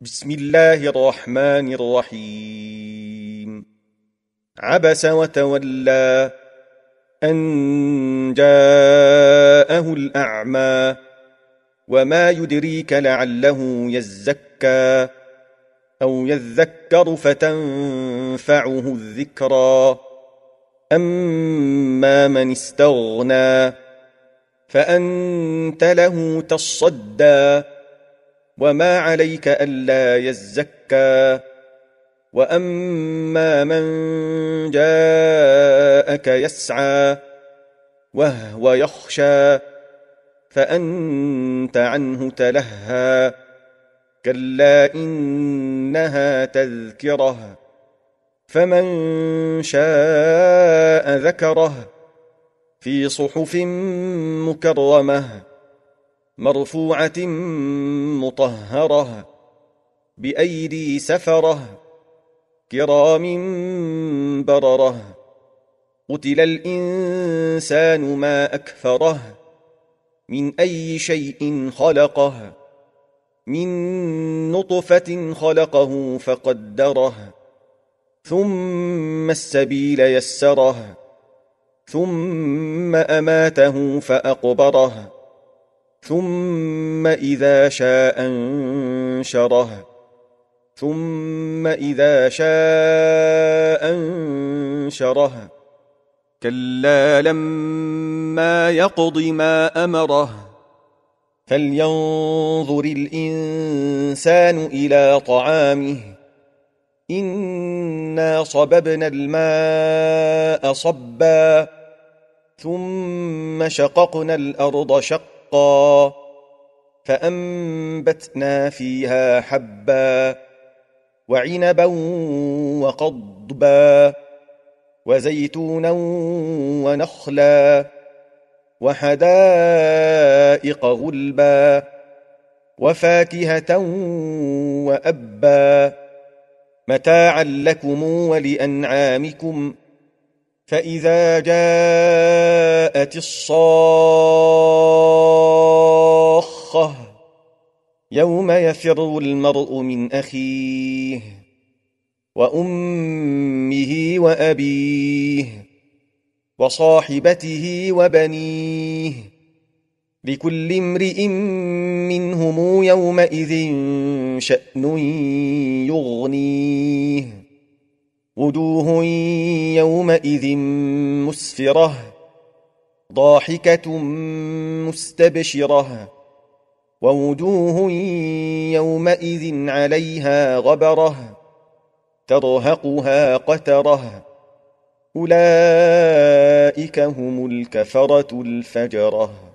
بسم الله الرحمن الرحيم عبس وتولى أن جاءه الأعمى وما يدريك لعله يزكى أو يذكر فتنفعه الذكرى أما من استغنى فأنت له تصدّى وما عليك ألا يزكى وأما من جاءك يسعى وهو يخشى فأنت عنه تلهى كلا إنها تذكره فمن شاء ذكره في صحف مكرمه مرفوعة مطهرة بأيدي سفرة كرام بررة قتل الإنسان ما أكفره من أي شيء خلقه من نطفة خلقه فقدره ثم السبيل يسره ثم أماته فأقبره ثم إذا شاء أنشره ثم إذا شاء أنشره كلا لما يقض ما أمره فلينظر الإنسان إلى طعامه إنا صببنا الماء صبا ثم شققنا الأرض شقا فأنبتنا فيها حبا وعنبا وقضبا وزيتونا ونخلا وحدائق غلبا وفاكهة وأبا متاعا لكم ولأنعامكم فإذا جاءت الصالحة يوم يفر المرء من أخيه وأمه وأبيه وصاحبته وبنيه لكل امرئ منهم يومئذ شأن يغنيه وجوه يومئذ مسفرة ضاحكة مستبشره ووجوه يومئذ عليها غبرة ترهقها قترة أولئك هم الكفرة الفجرة